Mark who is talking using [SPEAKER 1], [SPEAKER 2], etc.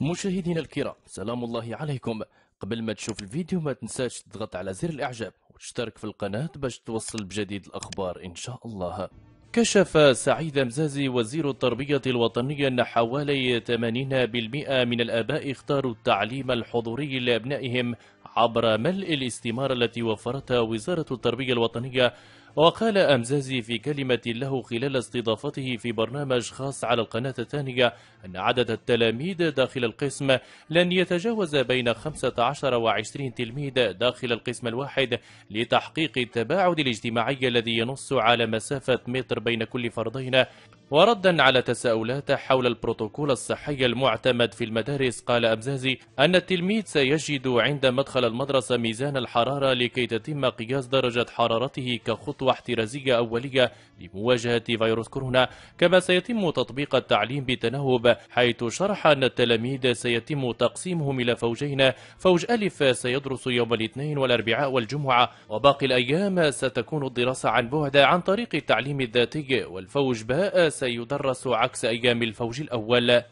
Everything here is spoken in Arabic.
[SPEAKER 1] مشاهدينا الكرام سلام الله عليكم قبل ما تشوف الفيديو ما تنساش تضغط على زر الاعجاب وتشترك في القناة باش توصل بجديد الاخبار ان شاء الله كشف سعيد مزازي وزير التربية الوطنية أن حوالي 80% من الآباء اختاروا التعليم الحضوري لأبنائهم عبر ملء الاستمارة التي وفرتها وزارة التربية الوطنية وقال أمزازي في كلمة له خلال استضافته في برنامج خاص على القناة الثانية أن عدد التلاميذ داخل القسم لن يتجاوز بين 15 و 20 تلميذ داخل القسم الواحد لتحقيق التباعد الاجتماعي الذي ينص على مسافة متر بين كل فرضين وردا على تساؤلات حول البروتوكول الصحي المعتمد في المدارس قال أمزازي أن التلميذ سيجد عند مدخل المدرسة ميزان الحرارة لكي تتم قياس درجة حرارته كخطوة احترازية أولية لمواجهة فيروس كورونا كما سيتم تطبيق التعليم بتناوب حيث شرح أن التلاميذ سيتم تقسيمهم إلى فوجين فوج ألف سيدرس يوم الاثنين والأربعاء والجمعة وباقي الأيام ستكون الدراسة عن بعد عن طريق التعليم الذاتي والفوج باء سيدرس عكس أيام الفوج الأول